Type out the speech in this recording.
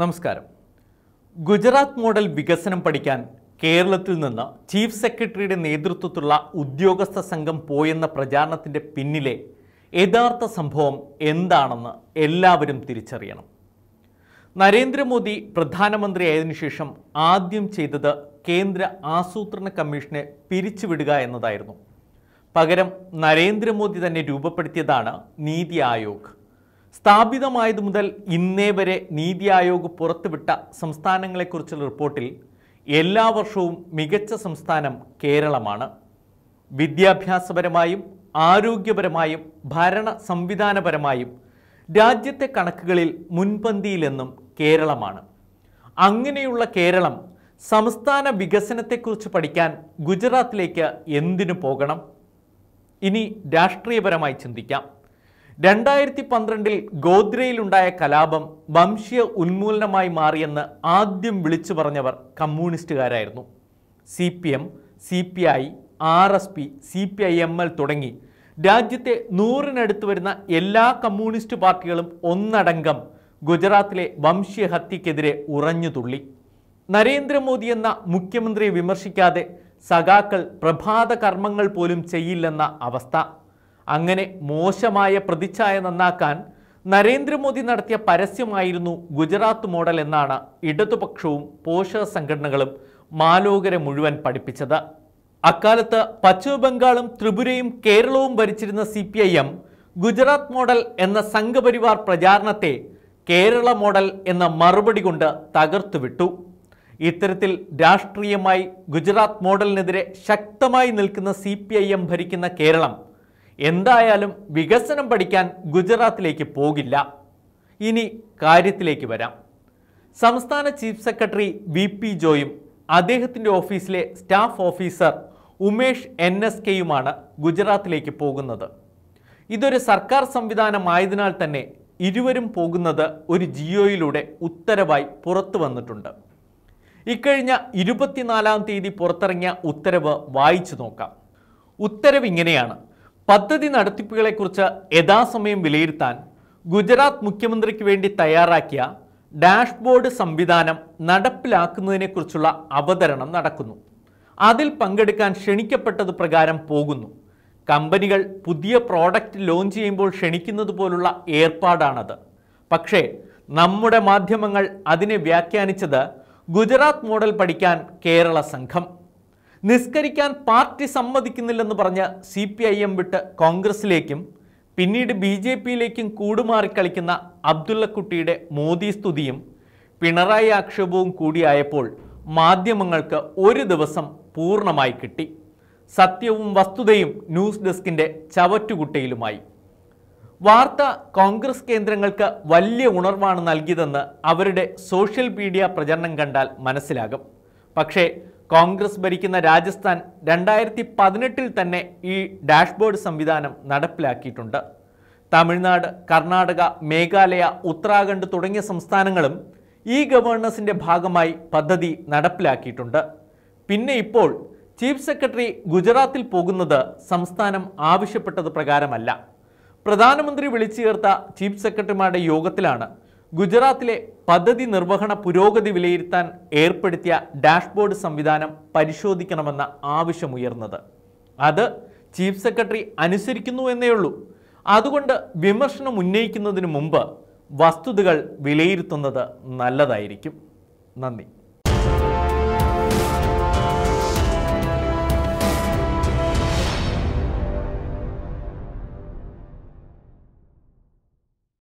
നമസ്കാരം ഗുജറാത്ത് മോഡൽ വികസനം പഠിക്കാൻ കേരളത്തിൽ നിന്ന് ചീഫ് സെക്രട്ടറിയുടെ നേതൃത്വത്തിലുള്ള ഉദ്യോഗസ്ഥ സംഘം പോയെന്ന പ്രചാരണത്തിൻ്റെ പിന്നിലെ യഥാർത്ഥ സംഭവം എന്താണെന്ന് എല്ലാവരും തിരിച്ചറിയണം നരേന്ദ്രമോദി പ്രധാനമന്ത്രിയായതിനു ശേഷം ആദ്യം ചെയ്തത് കേന്ദ്ര ആസൂത്രണ കമ്മീഷനെ പിരിച്ചുവിടുക എന്നതായിരുന്നു പകരം നരേന്ദ്രമോദി തന്നെ രൂപപ്പെടുത്തിയതാണ് നീതി ആയോഗ് സ്ഥാപിതമായതു മുതൽ ഇന്നേ വരെ നീതി ആയോഗ് പുറത്തുവിട്ട സംസ്ഥാനങ്ങളെക്കുറിച്ചുള്ള റിപ്പോർട്ടിൽ എല്ലാ വർഷവും മികച്ച സംസ്ഥാനം കേരളമാണ് വിദ്യാഭ്യാസപരമായും ആരോഗ്യപരമായും ഭരണ സംവിധാനപരമായും രാജ്യത്തെ കണക്കുകളിൽ മുൻപന്തിയിലെന്നും കേരളമാണ് അങ്ങനെയുള്ള കേരളം സംസ്ഥാന വികസനത്തെക്കുറിച്ച് പഠിക്കാൻ ഗുജറാത്തിലേക്ക് എന്തിനു പോകണം ഇനി രാഷ്ട്രീയപരമായി ചിന്തിക്കാം രണ്ടായിരത്തി പന്ത്രണ്ടിൽ ഗോദ്രയിലുണ്ടായ കലാപം വംശീയ ഉന്മൂലനമായി മാറിയെന്ന് ആദ്യം വിളിച്ചു പറഞ്ഞവർ കമ്മ്യൂണിസ്റ്റുകാരായിരുന്നു C P M C P I R S P C P I M L തുടങ്ങി രാജ്യത്തെ നൂറിനടുത്ത് വരുന്ന എല്ലാ കമ്മ്യൂണിസ്റ്റ് പാർട്ടികളും ഒന്നടങ്കം ഗുജറാത്തിലെ വംശീയ ഹത്യക്കെതിരെ ഉറഞ്ഞു തുള്ളി നരേന്ദ്രമോദി എന്ന മുഖ്യമന്ത്രിയെ വിമർശിക്കാതെ സഖാക്കൾ പ്രഭാത കർമ്മങ്ങൾ പോലും ചെയ്യില്ലെന്ന അവസ്ഥ അങ്ങനെ മോശമായ പ്രതിച്ഛായ നന്നാക്കാൻ നരേന്ദ്രമോദി നടത്തിയ പരസ്യമായിരുന്നു ഗുജറാത്ത് മോഡൽ എന്നാണ് ഇടതുപക്ഷവും പോഷക സംഘടനകളും മാലോകരെ മുഴുവൻ പഠിപ്പിച്ചത് അക്കാലത്ത് പശ്ചിമബംഗാളും ത്രിപുരയും കേരളവും ഭരിച്ചിരുന്ന C P I M Gujarat model എന്ന സംഘപരിവാർ പ്രചാരണത്തെ കേരള മോഡൽ എന്ന മറുപടി കൊണ്ട് തകർത്തുവിട്ടു ഇത്തരത്തിൽ രാഷ്ട്രീയമായി ഗുജറാത്ത് മോഡലിനെതിരെ ശക്തമായി നിൽക്കുന്ന സി ഭരിക്കുന്ന കേരളം എന്തായാലും വികസനം പഠിക്കാൻ ഗുജറാത്തിലേക്ക് പോകില്ല ഇനി കാര്യത്തിലേക്ക് വരാം സംസ്ഥാന ചീഫ് സെക്രട്ടറി വി പി ജോയും അദ്ദേഹത്തിൻ്റെ ഓഫീസിലെ staff officer Umesh N S കെയുമാണ് ഗുജറാത്തിലേക്ക് പോകുന്നത് ഇതൊരു സർക്കാർ സംവിധാനമായതിനാൽ തന്നെ ഇരുവരും പോകുന്നത് ഒരു ജിയോയിലൂടെ ഉത്തരവായി പുറത്തു വന്നിട്ടുണ്ട് ഇക്കഴിഞ്ഞ ഇരുപത്തിനാലാം തീയതി പുറത്തിറങ്ങിയ ഉത്തരവ് വായിച്ചു നോക്കാം ഉത്തരവ് ഇങ്ങനെയാണ് പദ്ധതി നടത്തിപ്പുകളെക്കുറിച്ച് യഥാസമയം വിലയിരുത്താൻ ഗുജറാത്ത് മുഖ്യമന്ത്രിക്ക് വേണ്ടി തയ്യാറാക്കിയ ഡാഷ്ബോർഡ് സംവിധാനം നടപ്പിലാക്കുന്നതിനെക്കുറിച്ചുള്ള അവതരണം നടക്കുന്നു അതിൽ പങ്കെടുക്കാൻ ക്ഷണിക്കപ്പെട്ടത് പ്രകാരം പോകുന്നു കമ്പനികൾ പുതിയ പ്രോഡക്റ്റ് ലോഞ്ച് ചെയ്യുമ്പോൾ ക്ഷണിക്കുന്നത് പോലുള്ള ഏർപ്പാടാണത് പക്ഷേ നമ്മുടെ മാധ്യമങ്ങൾ അതിനെ വ്യാഖ്യാനിച്ചത് ഗുജറാത്ത് മോഡൽ പഠിക്കാൻ കേരള സംഘം നിസ്കരിക്കാൻ പാർട്ടി സമ്മതിക്കുന്നില്ലെന്ന് പറഞ്ഞ് സി പി ഐ എം വിട്ട് കോൺഗ്രസിലേക്കും പിന്നീട് ബി ജെ പിയിലേക്കും കൂടുമാറി കളിക്കുന്ന അബ്ദുള്ളക്കുട്ടിയുടെ മോദി സ്തുതിയും പിണറായി ആക്ഷേപവും കൂടിയായപ്പോൾ മാധ്യമങ്ങൾക്ക് ഒരു ദിവസം പൂർണ്ണമായി കിട്ടി സത്യവും വസ്തുതയും ന്യൂസ് ഡെസ്കിൻ്റെ ചവറ്റുകുട്ടയിലുമായി വാർത്ത കോൺഗ്രസ് കേന്ദ്രങ്ങൾക്ക് വലിയ ഉണർവാണ് നൽകിയതെന്ന് അവരുടെ സോഷ്യൽ മീഡിയ പ്രചരണം കണ്ടാൽ മനസ്സിലാകും പക്ഷേ കോൺഗ്രസ് ഭരിക്കുന്ന രാജസ്ഥാൻ രണ്ടായിരത്തി പതിനെട്ടിൽ തന്നെ ഈ ഡാഷ്ബോർഡ് സംവിധാനം നടപ്പിലാക്കിയിട്ടുണ്ട് തമിഴ്നാട് കർണാടക മേഘാലയ ഉത്തരാഖണ്ഡ് തുടങ്ങിയ സംസ്ഥാനങ്ങളും ഈ ഗവേണൻസിൻ്റെ ഭാഗമായി പദ്ധതി നടപ്പിലാക്കിയിട്ടുണ്ട് പിന്നെ ഇപ്പോൾ ചീഫ് സെക്രട്ടറി ഗുജറാത്തിൽ പോകുന്നത് സംസ്ഥാനം ആവശ്യപ്പെട്ടത് പ്രകാരമല്ല പ്രധാനമന്ത്രി വിളിച്ചു ചേർത്ത ചീഫ് സെക്രട്ടറിമാരുടെ യോഗത്തിലാണ് ഗുജറാത്തിലെ പദ്ധതി നിർവഹണ പുരോഗതി വിലയിരുത്താൻ ഏർപ്പെടുത്തിയ ഡാഷ്ബോർഡ് സംവിധാനം പരിശോധിക്കണമെന്ന ആവശ്യമുയർന്നത് അത് ചീഫ് സെക്രട്ടറി അനുസരിക്കുന്നു എന്നേയുള്ളൂ അതുകൊണ്ട് വിമർശനം ഉന്നയിക്കുന്നതിന് മുമ്പ് വസ്തുതകൾ വിലയിരുത്തുന്നത് നല്ലതായിരിക്കും നന്ദി